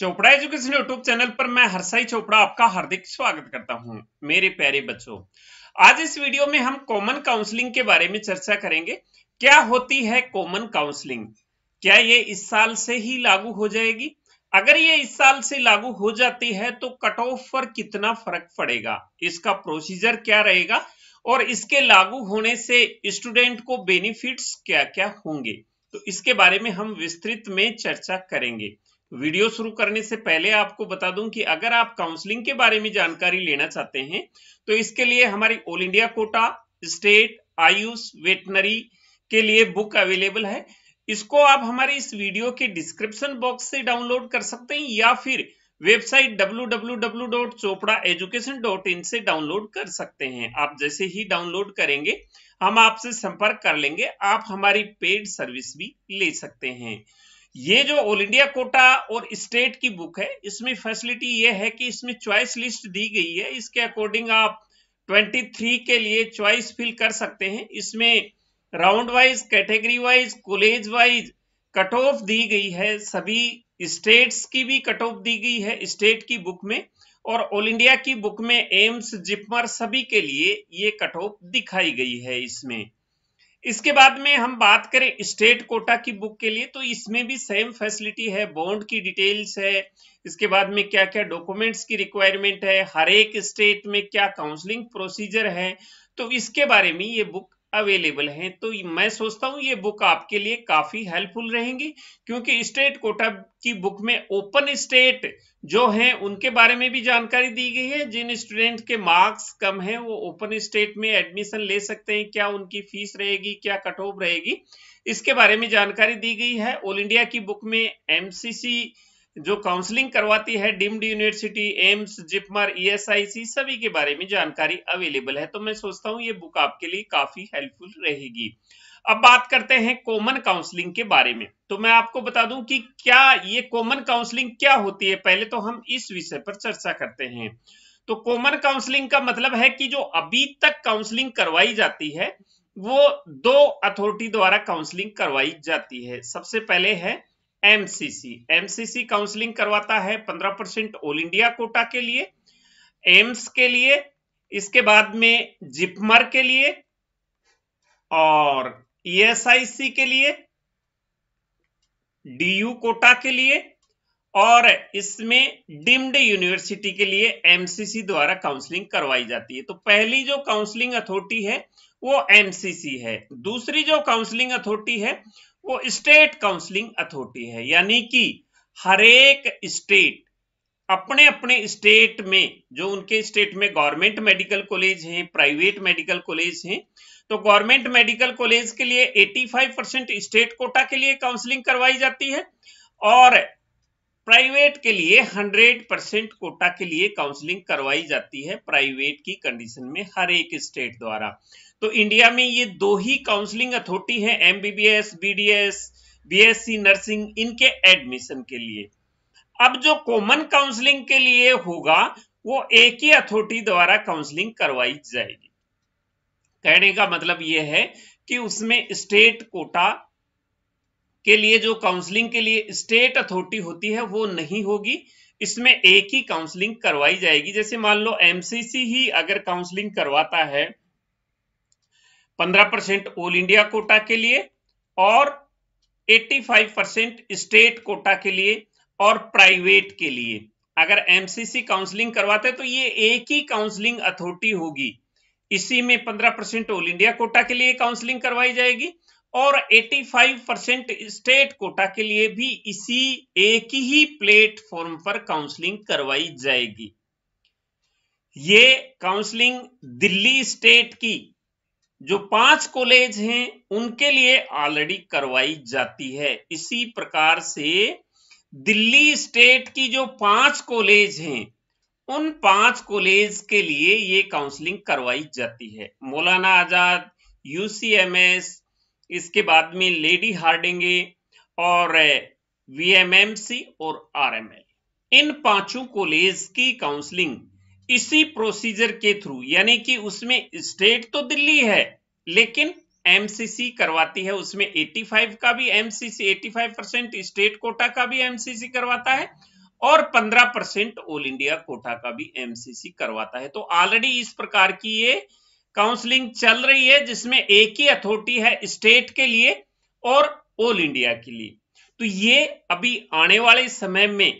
Chopra education YouTube channel पर मैं हरसाई चोपड़ा आपका हार्दिक स्वागत करता हूं मेरे प्यारे बच्चों आज इस वीडियो में हम कॉमन काउंसलिंग के बारे में चर्चा करेंगे क्या होती है कॉमन काउंसलिंग क्या ये इस साल से ही लागू हो जाएगी अगर ये इस साल से लागू हो जाती है तो कट ऑफ पर कितना फर्क पड़ेगा इसका प्रोसीजर क्या रहेगा और इसके लागू होने से स्टूडेंट को बेनिफिट्स क्या क्या होंगे तो इसके बारे में हम विस्तृत में चर्चा करेंगे वीडियो शुरू करने से पहले आपको बता दूं कि अगर आप काउंसलिंग के बारे में जानकारी लेना चाहते हैं तो इसके लिए हमारी all India quota state AYUSH veterinary के लिए बुक अवेलेबल है इसको आप हमारे इस वीडियो के डिस्क्रिप्शन बॉक्स से डाउनलोड कर सकते हैं या फिर वेबसाइट www.chopraeducation.in से डाउनलोड कर सकते हैं आप जैसे ही डाउनलोड करेंगे हम आपसे संपर्क कर लेंगे आप हमारी पेड सर्विस भी ले सकते हैं ये जो ऑल इंडिया कोटा और स्टेट की बुक है इसमें फैसिलिटी ये है कि इसमें चॉइस लिस्ट दी गई है इसके अकॉर्डिंग आप 23 के लिए चॉइस फिल कर सकते हैं इसमें round wise category wise college wise cut off दी गई है सभी स्टेट्स की भी कट ऑफ दी गई है स्टेट की बुक में और ऑल इंडिया की बुक में एम्स जिपमर सभी के लिए ये कट ऑफ दिखाई गई है इसमें इसके बाद में हम बात करें स्टेट कोटा की बुक के लिए तो इसमें भी सेम फैसिलिटी है बॉन्ड की डिटेल्स है इसके बाद में क्या क्या डॉक्यूमेंट्स की रिक्वायरमेंट है हर एक स्टेट में क्या काउंसलिंग प्रोसीजर है तो इसके बारे में ये बुक अवेलेबल हैं तो मैं सोचता हूं ये बुक आपके लिए काफी हेल्पफुल रहेंगी क्योंकि स्टेट कोटा की बुक में ओपन स्टेट जो हैं उनके बारे में भी जानकारी दी गई है जिन स्टूडेंट के मार्क्स कम हैं वो ओपन स्टेट में एडमिशन ले सकते हैं क्या उनकी फीस रहेगी क्या कट ऑफ रहेगी इसके बारे में जानकारी दी गई है ऑल इंडिया की बुक में एमसीसी सी जो काउंसलिंग करवाती है deemed university AIIMS JIPMER ESIC e सभी के बारे में जानकारी अवेलेबल है तो मैं सोचता हूँ ये बुक आपके लिए काफी हेल्पफुल रहेगी अब बात करते हैं कॉमन काउंसलिंग के बारे में तो मैं आपको बता दूं कि क्या ये कॉमन काउंसलिंग क्या होती है पहले तो हम इस विषय पर चर्चा करते हैं तो कॉमन काउंसलिंग का मतलब है कि जो अभी तक काउंसलिंग करवाई जाती है वो दो अथॉरिटी द्वारा काउंसलिंग करवाई जाती है सबसे पहले है एमसीसी एमसीसी काउंसलिंग करवाता है पंद्रह परसेंट ऑल इंडिया कोटा के लिए एम्स के लिए इसके बाद में जिपमर के लिए और ईएसआईसी e के लिए डीयू कोटा के लिए और इसमें डिम्ड यूनिवर्सिटी के लिए एमसीसी द्वारा काउंसलिंग करवाई जाती है तो पहली जो काउंसलिंग अथॉरिटी है वो एमसीसी है दूसरी जो काउंसलिंग अथॉरिटी है वो स्टेट काउंसलिंग अथॉरिटी है यानी कि हरेक स्टेट अपने अपने स्टेट में जो उनके स्टेट में गवर्नमेंट मेडिकल कॉलेज हैं प्राइवेट मेडिकल कॉलेज हैं तो गवर्नमेंट मेडिकल कॉलेज के लिए 85 परसेंट स्टेट कोटा के लिए काउंसलिंग करवाई जाती है और प्राइवेट के लिए 100 परसेंट कोटा के लिए काउंसलिंग करवाई जाती है प्राइवेट की कंडीशन में हर एक स्टेट द्वारा तो इंडिया में ये दो ही काउंसलिंग अथॉरिटी है एमबीबीएस बीडीएस बीएससी नर्सिंग इनके एडमिशन के लिए अब जो कॉमन काउंसलिंग के लिए होगा वो एक ही अथॉरिटी द्वारा काउंसलिंग करवाई जाएगी कहने का मतलब यह है कि उसमें स्टेट कोटा के लिए जो काउंसलिंग के लिए स्टेट अथॉरिटी होती है वो नहीं होगी इसमें एक ही काउंसलिंग करवाई जाएगी जैसे मान लो एमसीसी ही अगर काउंसलिंग करवाता है पंद्रह परसेंट ऑल इंडिया कोटा के लिए और 85 परसेंट स्टेट कोटा के लिए और प्राइवेट के लिए अगर एमसीसी काउंसलिंग करवाते तो ये एक ही काउंसलिंग अथॉरिटी होगी इसी में 15 परसेंट ऑल इंडिया कोटा के लिए काउंसलिंग करवाई जाएगी और 85 परसेंट स्टेट कोटा के लिए भी इसी एक ही प्लेटफॉर्म पर काउंसलिंग करवाई जाएगी ये काउंसलिंग दिल्ली स्टेट की जो पांच कॉलेज हैं उनके लिए ऑलरेडी करवाई जाती है इसी प्रकार से दिल्ली स्टेट की जो पांच कॉलेज हैं उन पांच कॉलेज के लिए ये काउंसलिंग करवाई जाती है मौलाना आजाद यूसीएमएस इसके बाद में लेडी हार्डिंगे और वीएमएमसी और आरएमएल इन पांचों कॉलेज की काउंसलिंग इसी प्रोसीजर के थ्रू यानी कि उसमें स्टेट तो दिल्ली है लेकिन एमसीसी करवाती है उसमें 85 का भी एमसीसी 85 परसेंट स्टेट कोटा का भी एमसीसी करवाता है और 15 परसेंट ऑल इंडिया कोटा का भी एमसीसी करवाता है तो ऑलरेडी इस प्रकार की ये काउंसलिंग चल रही है जिसमें एक ही अथॉरिटी है स्टेट के लिए और ऑल इंडिया के लिए तो ये अभी आने वाले समय में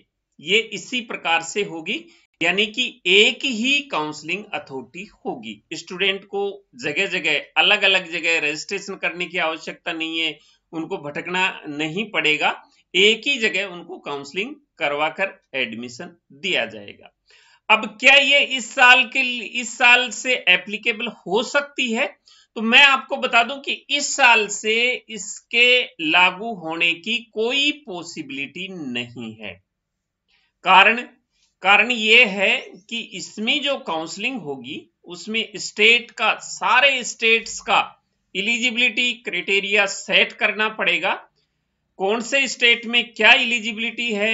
ये इसी प्रकार से होगी यानी कि एक ही काउंसलिंग अथॉरिटी होगी स्टूडेंट को जगह जगह अलग अलग जगह रजिस्ट्रेशन करने की आवश्यकता नहीं है उनको भटकना नहीं पड़ेगा एक ही जगह उनको काउंसलिंग करवाकर एडमिशन दिया जाएगा अब क्या ये इस साल के इस साल से एप्लीकेबल हो सकती है तो मैं आपको बता दूं कि इस साल से इसके लागू होने की कोई पॉसिबिलिटी नहीं है कारण कारण ये है कि इसमें जो काउंसलिंग होगी उसमें स्टेट का सारे स्टेट्स का इलिजिबिलिटी क्राइटेरिया सेट करना पड़ेगा कौन से स्टेट में क्या इलिजिबिलिटी है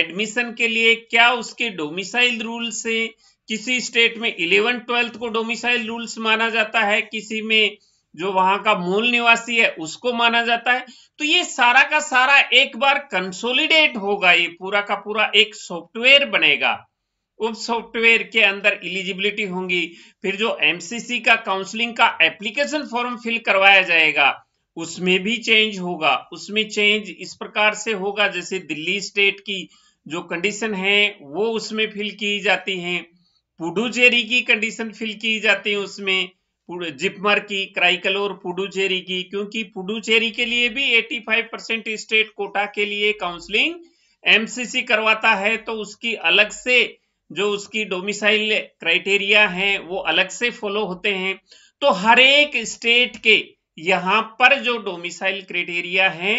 एडमिशन के लिए क्या उसके डोमिसाइल रूल से किसी स्टेट में इलेवन ट्वेल्थ को डोमिसाइल रूल्स माना जाता है किसी में जो वहां का मूल निवासी है उसको माना जाता है तो ये सारा का सारा एक बार कंसोलिडेट होगा ये पूरा का पूरा एक सॉफ्टवेयर बनेगा उप सॉफ्टवेयर के अंदर इलिजिबिलिटी होंगी फिर जो एमसीसी का काउंसलिंग का एप्लीकेशन फॉर्म फिल करवाया जाएगा उसमें भी चेंज होगा उसमें चेंज इस प्रकार से होगा जैसे दिल्ली स्टेट की जो कंडीशन है वो उसमें फिल की जाती है पुडुचेरी की कंडीशन फिल की जाती है उसमें जिपमर की क्राइकल और पुडुचेरी की क्योंकि पुडुचेरी के लिए भी 85 परसेंट स्टेट कोटा के लिए काउंसलिंग एमसीसी करवाता है तो उसकी अलग से जो उसकी डोमिसाइल क्राइटेरिया है वो अलग से फॉलो होते हैं तो हर एक स्टेट के यहाँ पर जो डोमिसाइल क्राइटेरिया है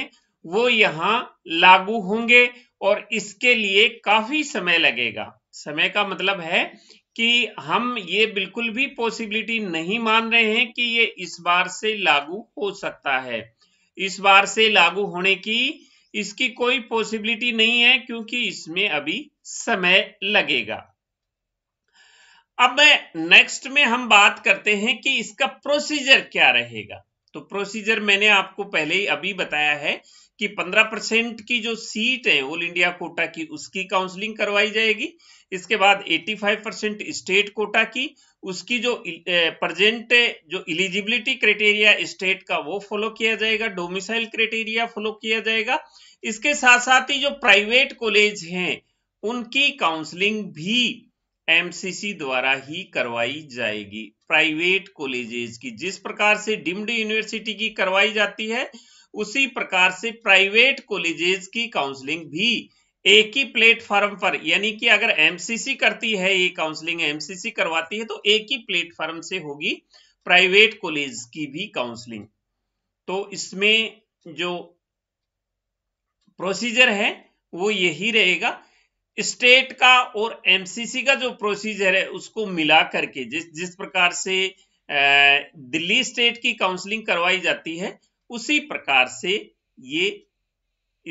वो यहाँ लागू होंगे और इसके लिए काफी समय लगेगा समय का मतलब है कि हम ये बिल्कुल भी पॉसिबिलिटी नहीं मान रहे हैं कि ये इस बार से लागू हो सकता है इस बार से लागू होने की इसकी कोई पॉसिबिलिटी नहीं है क्योंकि इसमें अभी समय लगेगा अब नेक्स्ट में हम बात करते हैं कि इसका प्रोसीजर क्या रहेगा तो प्रोसीजर मैंने आपको पहले ही अभी बताया है कि 15 परसेंट की जो सीट है ऑल इंडिया कोटा की उसकी काउंसलिंग करवाई जाएगी इसके बाद 85 परसेंट स्टेट कोटा की उसकी जो प्रजेंट जो इलिजिबिलिटी क्राइटेरिया स्टेट का वो फॉलो किया जाएगा डोमिसाइल क्राइटेरिया फॉलो किया जाएगा इसके साथ साथ ही जो प्राइवेट कॉलेज हैं उनकी काउंसलिंग भी एमसीसी द्वारा ही करवाई जाएगी प्राइवेट कॉलेजेस की जिस प्रकार से डिम्ड यूनिवर्सिटी की करवाई जाती है उसी प्रकार से प्राइवेट कॉलेजेस की काउंसलिंग भी एक ही प्लेटफॉर्म पर यानी कि अगर एमसीसी करती है ये काउंसलिंग एमसीसी करवाती है तो एक ही प्लेटफॉर्म से होगी प्राइवेट कॉलेज की भी काउंसलिंग तो इसमें जो प्रोसीजर है वो यही रहेगा स्टेट का और एमसीसी का जो प्रोसीजर है उसको मिला करके जिस जिस प्रकार से दिल्ली स्टेट की काउंसलिंग करवाई जाती है उसी प्रकार से ये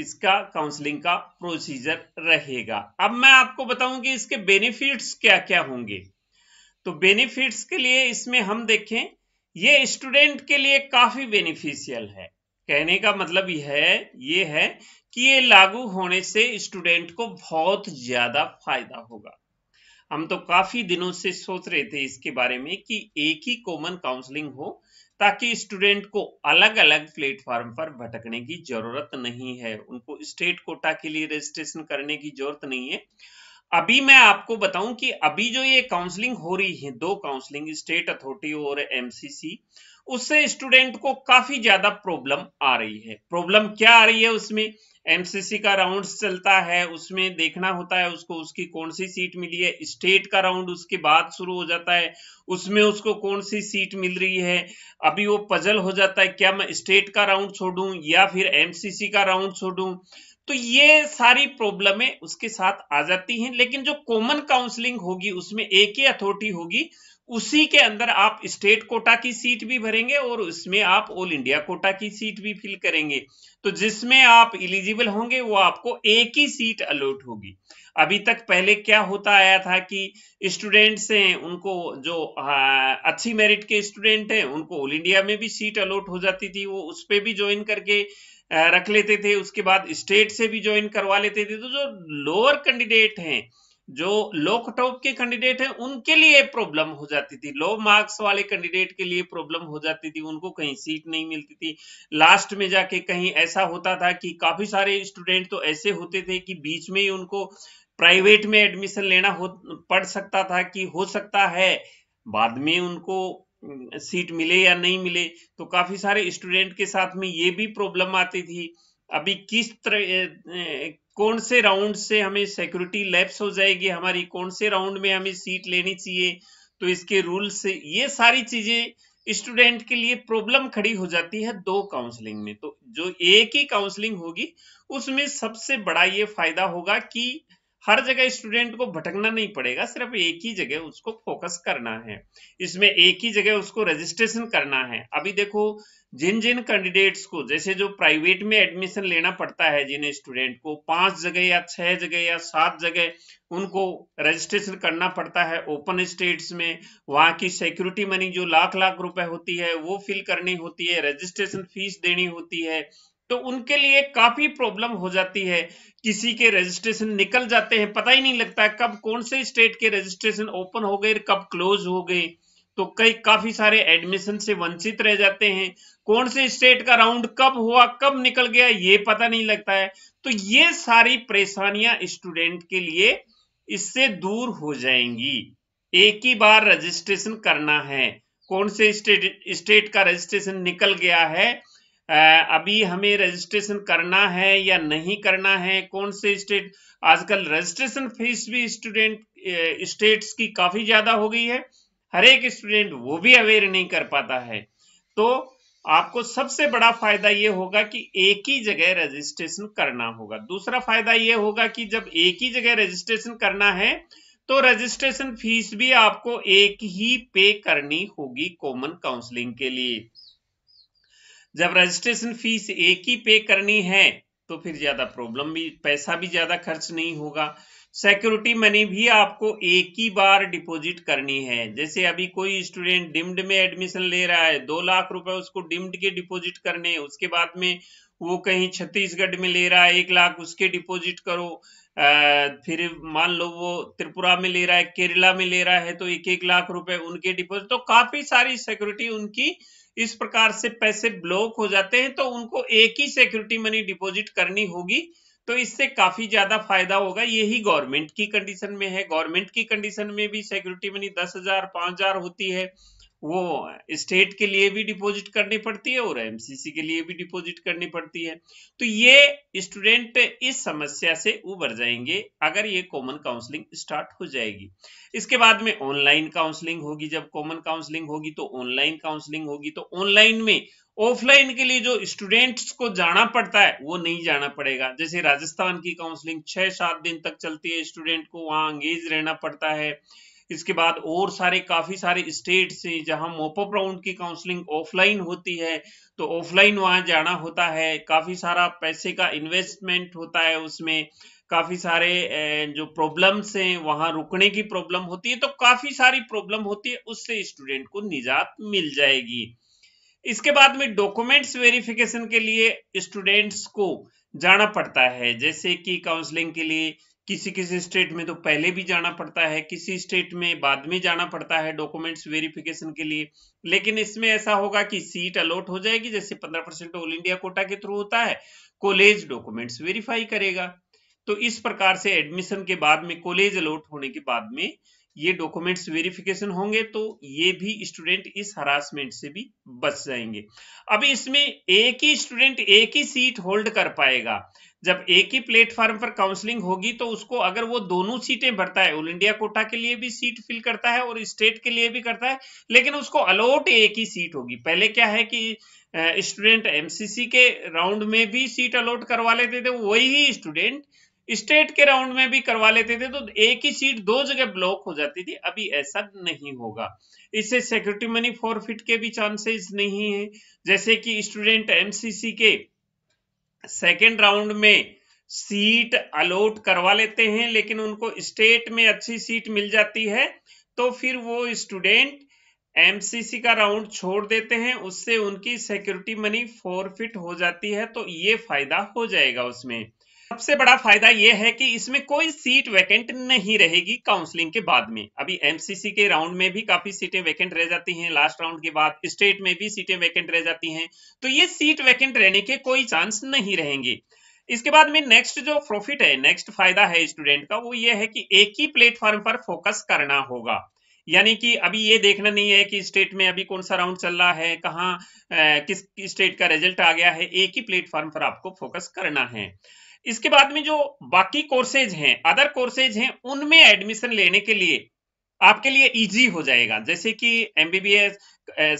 इसका काउंसलिंग का प्रोसीजर रहेगा अब मैं आपको बताऊं कि इसके बेनिफिट्स क्या क्या होंगे तो बेनिफिट्स के लिए इसमें हम देखें ये स्टूडेंट के लिए काफी बेनिफिशियल है कहने का मतलब यह है ये है कि ये लागू होने से स्टूडेंट को बहुत ज्यादा फायदा होगा हम तो काफी दिनों से सोच रहे थे इसके बारे में कि एक ही कॉमन काउंसलिंग हो ताकि स्टूडेंट को अलग अलग प्लेटफॉर्म पर भटकने की जरूरत नहीं है उनको स्टेट कोटा के लिए रजिस्ट्रेशन करने की जरूरत नहीं है अभी मैं आपको बताऊं कि अभी जो ये काउंसलिंग हो रही है दो काउंसलिंग स्टेट अथॉरिटी और एमसीसी उससे स्टूडेंट को काफी ज्यादा प्रॉब्लम आ रही है प्रॉब्लम क्या आ रही है उसमें एमसीसी का राउंड चलता है उसमें देखना होता है उसको उसकी कौन सी सीट मिली है स्टेट का राउंड उसके बाद शुरू हो जाता है उसमें उसको कौन सी सीट मिल रही है अभी वो पजल हो जाता है क्या मैं स्टेट का राउंड छोड़ू या फिर एमसीसी का राउंड छोड़ू तो ये सारी प्रॉब्लमें उसके साथ आ जाती हैं लेकिन जो कॉमन काउंसलिंग होगी उसमें एक ही अथॉरिटी होगी उसी के अंदर आप स्टेट कोटा की सीट भी भरेंगे और उसमें आप ऑल इंडिया कोटा की सीट भी फिल करेंगे तो जिसमें आप इलिजिबल होंगे वो आपको एक ही सीट अलॉट होगी अभी तक पहले क्या होता आया था कि स्टूडेंट्स हैं उनको जो आ, अच्छी मेरिट के स्टूडेंट हैं उनको ऑल इंडिया में भी सीट अलॉट हो जाती थी वो उस पर भी ज्वाइन करके रख लेते थे उसके बाद स्टेट से भी ज्वाइन करवा लेते थे तो जो लोअर कैंडिडेट हैं जो लो कटॉप के कैंडिडेट हैं उनके लिए प्रॉब्लम हो जाती थी लो मार्क्स वाले कैंडिडेट के लिए प्रॉब्लम हो जाती थी उनको कहीं सीट नहीं मिलती थी लास्ट में जाके कहीं ऐसा होता था कि काफी सारे स्टूडेंट तो ऐसे होते थे कि बीच में ही उनको प्राइवेट में एडमिशन लेना हो पड़ सकता था कि हो सकता है बाद में उनको सीट मिले या नहीं मिले तो काफी सारे स्टूडेंट के साथ में ये भी प्रॉब्लम आती थी अभी किस तरह कौन से राउंड से हमें सिक्योरिटी लैप्स हो जाएगी हमारी कौन से राउंड में हमें सीट लेनी चाहिए तो इसके रूल से ये सारी चीजें स्टूडेंट के लिए प्रॉब्लम खड़ी हो जाती है दो काउंसलिंग में तो जो एक ही काउंसलिंग होगी उसमें सबसे बड़ा ये फायदा होगा कि हर जगह स्टूडेंट को भटकना नहीं पड़ेगा सिर्फ एक ही जगह उसको फोकस करना है इसमें एक ही जगह उसको रजिस्ट्रेशन करना है अभी देखो जिन जिन कैंडिडेट्स को जैसे जो प्राइवेट में एडमिशन लेना पड़ता है जिन स्टूडेंट को पांच जगह या छह जगह या सात जगह उनको रजिस्ट्रेशन करना पड़ता है ओपन स्टेट्स में वहां की सिक्योरिटी मनी जो लाख लाख रुपए होती है वो फिल करनी होती है रजिस्ट्रेशन फीस देनी होती है तो उनके लिए काफी प्रॉब्लम हो जाती है किसी के रजिस्ट्रेशन निकल जाते हैं पता ही नहीं लगता कब कौन से स्टेट के रजिस्ट्रेशन ओपन हो गए कब क्लोज हो गए तो कई काफी सारे एडमिशन से वंचित रह जाते हैं कौन से स्टेट का राउंड कब हुआ कब निकल गया ये पता नहीं लगता है तो ये सारी परेशानियां स्टूडेंट के लिए इससे दूर हो जाएंगी एक ही बार रजिस्ट्रेशन करना है कौन से स्टेट स्टेट का रजिस्ट्रेशन निकल गया है अभी हमें रजिस्ट्रेशन करना है या नहीं करना है कौन से स्टेट आजकल रजिस्ट्रेशन फीस भी स्टूडेंट स्टेट्स की काफी ज्यादा हो गई है हर एक स्टूडेंट वो भी अवेयर नहीं कर पाता है तो आपको सबसे बड़ा फायदा ये होगा कि एक ही जगह रजिस्ट्रेशन करना होगा दूसरा फायदा ये होगा कि जब एक ही जगह रजिस्ट्रेशन करना है तो रजिस्ट्रेशन फीस भी आपको एक ही पे करनी होगी कॉमन काउंसलिंग के लिए जब रजिस्ट्रेशन फीस एक ही पे करनी है तो फिर ज्यादा प्रॉब्लम भी पैसा भी ज्यादा खर्च नहीं होगा सिक्योरिटी मनी भी आपको एक ही बार डिपॉजिट करनी है जैसे अभी कोई स्टूडेंट डिम्ड में एडमिशन ले रहा है दो लाख रुपए उसको डिम्ड के डिपॉजिट करने उसके बाद में वो कहीं छत्तीसगढ़ में ले रहा है एक लाख उसके डिपॉजिट करो आ, फिर मान लो वो त्रिपुरा में ले रहा है केरला में ले रहा है तो एक एक लाख रुपए उनके डिपॉजिट तो काफी सारी सिक्योरिटी उनकी इस प्रकार से पैसे ब्लॉक हो जाते हैं तो उनको एक ही सिक्योरिटी मनी डिपॉजिट करनी होगी तो इससे काफी ज्यादा फायदा होगा यही गवर्नमेंट की कंडीशन में है गवर्नमेंट की कंडीशन में भी सिक्योरिटी मनी दस हजार पांच हजार होती है वो स्टेट के लिए भी डिपॉजिट करनी पड़ती है और एमसीसी के लिए भी डिपॉजिट करनी पड़ती है तो ये स्टूडेंट इस समस्या से उबर जाएंगे अगर ये कॉमन काउंसलिंग स्टार्ट हो जाएगी इसके बाद में ऑनलाइन काउंसलिंग होगी जब कॉमन काउंसलिंग होगी तो ऑनलाइन काउंसलिंग होगी तो ऑनलाइन में ऑफलाइन के लिए जो स्टूडेंट्स को जाना पड़ता है वो नहीं जाना पड़ेगा जैसे राजस्थान की काउंसलिंग छह सात दिन तक चलती है स्टूडेंट को वहां अंगेज रहना पड़ता है इसके बाद और सारे काफ़ी सारे स्टेट्स हैं जहां मोपअप राउंड की काउंसलिंग ऑफलाइन होती है तो ऑफलाइन वहां जाना होता है काफ़ी सारा पैसे का इन्वेस्टमेंट होता है उसमें काफ़ी सारे जो प्रॉब्लम्स हैं वहां रुकने की प्रॉब्लम होती है तो काफ़ी सारी प्रॉब्लम होती है उससे स्टूडेंट को निजात मिल जाएगी इसके बाद में डॉक्यूमेंट्स वेरिफिकेशन के लिए स्टूडेंट्स को जाना पड़ता है जैसे कि काउंसलिंग के लिए किसी किसी स्टेट में तो पहले भी जाना पड़ता है किसी स्टेट में बाद में जाना पड़ता है डॉक्यूमेंट्स वेरिफिकेशन के लिए लेकिन इसमें ऐसा होगा कि सीट अलॉट हो जाएगी जैसे पंद्रह परसेंट ऑल इंडिया कोटा के थ्रू होता है कॉलेज डॉक्यूमेंट्स वेरीफाई करेगा तो इस प्रकार से एडमिशन के बाद में कॉलेज अलॉट होने के बाद में ये डॉक्यूमेंट्स वेरिफिकेशन होंगे तो ये भी स्टूडेंट इस हरासमेंट से भी बच जाएंगे अब इसमें एक ही स्टूडेंट एक ही सीट होल्ड कर पाएगा जब एक ही प्लेटफॉर्म पर काउंसलिंग होगी तो उसको अगर वो दोनों सीटें भरता है ऑल इंडिया कोटा के लिए भी सीट फिल करता है और स्टेट के लिए भी करता है लेकिन उसको अलॉट एक ही सीट होगी पहले क्या है कि स्टूडेंट एमसीसी के राउंड में भी सीट अलॉट करवा लेते थे वही स्टूडेंट स्टेट के राउंड में भी करवा लेते थे तो एक ही सीट दो जगह ब्लॉक हो जाती थी अभी ऐसा नहीं होगा इससे सिक्योरिटी मनी फॉरफिट के भी चांसेस नहीं है जैसे कि स्टूडेंट एमसीसी के सेकेंड राउंड में सीट अलॉट करवा लेते हैं लेकिन उनको स्टेट में अच्छी सीट मिल जाती है तो फिर वो स्टूडेंट एमसीसी का राउंड छोड़ देते हैं उससे उनकी सिक्योरिटी मनी फोरफिट हो जाती है तो ये फायदा हो जाएगा उसमें सबसे बड़ा फायदा यह है कि इसमें कोई सीट वैकेंट नहीं रहेगी काउंसलिंग के बाद में अभी एमसीसी के राउंड में भी काफी सीटें वैकेंट रह जाती हैं लास्ट राउंड के बाद स्टेट में भी सीटें वैकेंट रह जाती हैं तो ये सीट वैकेंट रहने के कोई चांस नहीं रहेंगे इसके बाद में नेक्स्ट जो प्रॉफिट है नेक्स्ट फायदा है स्टूडेंट का वो ये है कि एक ही प्लेटफॉर्म पर फोकस करना होगा यानी कि अभी ये देखना नहीं है कि स्टेट में अभी कौन सा राउंड चल रहा है कहाँ किस स्टेट का रिजल्ट आ गया है एक ही प्लेटफॉर्म पर आपको फोकस करना है इसके बाद में जो बाकी कोर्सेज हैं अदर कोर्सेज हैं उनमें एडमिशन लेने के लिए आपके लिए इजी हो जाएगा जैसे कि एमबीबीएस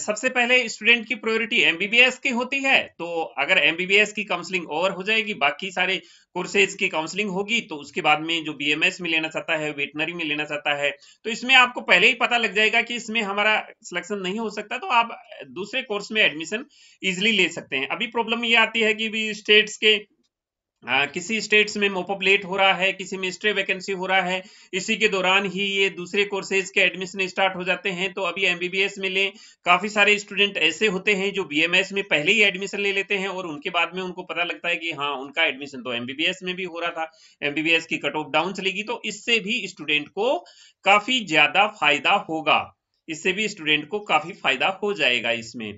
सबसे पहले स्टूडेंट की प्रायोरिटी एमबीबीएस की होती है तो अगर एमबीबीएस की काउंसलिंग ओवर हो जाएगी बाकी सारे कोर्सेज की काउंसलिंग होगी तो उसके बाद में जो बीएमएस में लेना चाहता है वेटनरी में लेना चाहता है तो इसमें आपको पहले ही पता लग जाएगा कि इसमें हमारा सिलेक्शन नहीं हो सकता तो आप दूसरे कोर्स में एडमिशन इजिली ले सकते हैं अभी प्रॉब्लम ये आती है कि स्टेट्स के आ, किसी स्टेट्स में मोपअप लेट हो रहा है किसी में स्ट्रे वैकेंसी हो रहा है इसी के दौरान ही ये दूसरे कोर्सेज के एडमिशन स्टार्ट हो जाते हैं तो अभी एमबीबीएस में ले काफी सारे स्टूडेंट ऐसे होते हैं जो बीएमएस में पहले ही एडमिशन ले लेते हैं और उनके बाद में उनको पता लगता है कि हाँ उनका एडमिशन तो एमबीबीएस में भी हो रहा था एमबीबीएस की कट ऑफ डाउन चलेगी तो इससे भी स्टूडेंट को काफी ज्यादा फायदा होगा इससे भी स्टूडेंट को काफी फायदा हो जाएगा इसमें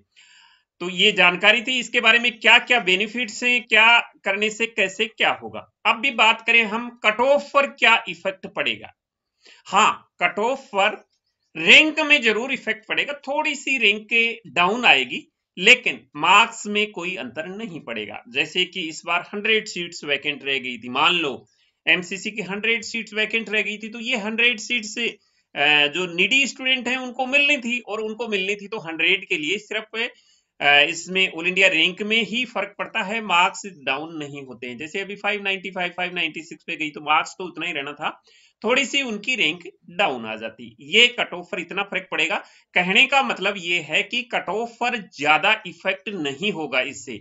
तो ये जानकारी थी इसके बारे में क्या क्या बेनिफिट्स हैं क्या करने से कैसे क्या होगा अब भी बात करें हम कट ऑफ पर क्या इफेक्ट पड़ेगा हाँ कट ऑफ पर रैंक में जरूर इफेक्ट पड़ेगा थोड़ी सी रैंक के डाउन आएगी लेकिन मार्क्स में कोई अंतर नहीं पड़ेगा जैसे कि इस बार 100 सीट्स वैकेंट रह गई थी मान लो एमसीसी की 100 सीट्स वैकेंट रह गई थी तो ये 100 सीट्स जो निडी स्टूडेंट हैं उनको मिलनी थी और उनको मिलनी थी तो 100 के लिए सिर्फ इसमें ऑल इंडिया रैंक में ही फर्क पड़ता है मार्क्स डाउन नहीं होते हैं जैसे अभी 595 596 पे गई तो मार्क्स तो उतना ही रहना था थोड़ी सी उनकी रैंक डाउन आ जाती ये कट ऑफ पर इतना फर्क पड़ेगा कहने का मतलब ये है कि कट ऑफ पर ज्यादा इफेक्ट नहीं होगा इससे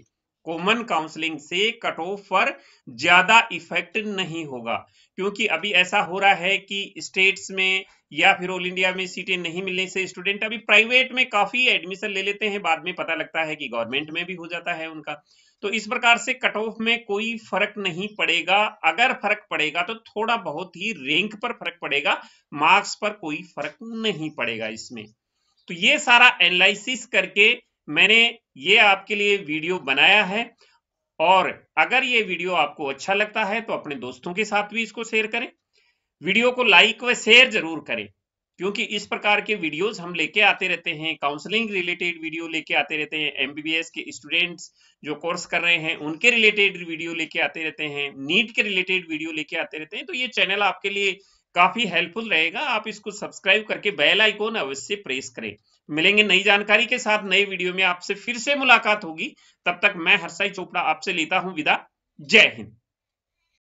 कॉमन काउंसलिंग से कट ऑफ पर ज्यादा इफेक्ट नहीं होगा क्योंकि अभी ऐसा हो रहा है कि स्टेट्स में या फिर ऑल इंडिया में सीटें नहीं मिलने से स्टूडेंट अभी प्राइवेट में काफी एडमिशन ले लेते हैं बाद में पता लगता है कि गवर्नमेंट में भी हो जाता है उनका तो इस प्रकार से कट ऑफ में कोई फर्क नहीं पड़ेगा अगर फर्क पड़ेगा तो थोड़ा बहुत ही रैंक पर फर्क पड़ेगा मार्क्स पर कोई फर्क नहीं पड़ेगा इसमें तो ये सारा एनालिसिस करके मैंने ये आपके लिए वीडियो बनाया है और अगर ये वीडियो आपको अच्छा लगता है तो अपने दोस्तों के साथ भी इसको शेयर करें वीडियो को लाइक व शेयर जरूर करें क्योंकि इस प्रकार के वीडियोस हम लेके आते रहते हैं काउंसलिंग रिलेटेड वीडियो लेके आते रहते हैं एमबीबीएस के स्टूडेंट्स जो कोर्स कर रहे हैं उनके रिलेटेड वीडियो लेके आते रहते हैं नीट के रिलेटेड वीडियो लेके आते रहते हैं तो ये चैनल आपके लिए काफी हेल्पफुल रहेगा आप इसको सब्सक्राइब करके बेल आइकोन अवश्य प्रेस करें मिलेंगे नई जानकारी के साथ नए वीडियो में आपसे फिर से मुलाकात होगी तब तक मैं हर्षाई चोपड़ा आपसे लेता हूं विदा जय हिंद